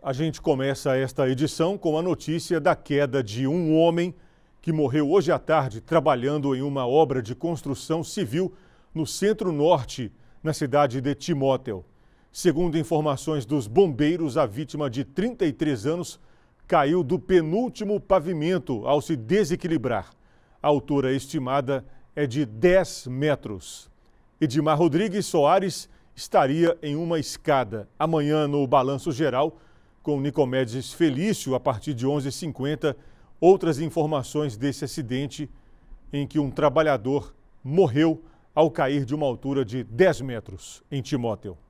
A gente começa esta edição com a notícia da queda de um homem que morreu hoje à tarde trabalhando em uma obra de construção civil no centro-norte, na cidade de Timóteo. Segundo informações dos bombeiros, a vítima de 33 anos caiu do penúltimo pavimento ao se desequilibrar. A altura estimada é de 10 metros. Edmar Rodrigues Soares estaria em uma escada. Amanhã, no Balanço Geral, com Nicomedes Felício a partir de 11h50 outras informações desse acidente em que um trabalhador morreu ao cair de uma altura de 10 metros em Timóteo.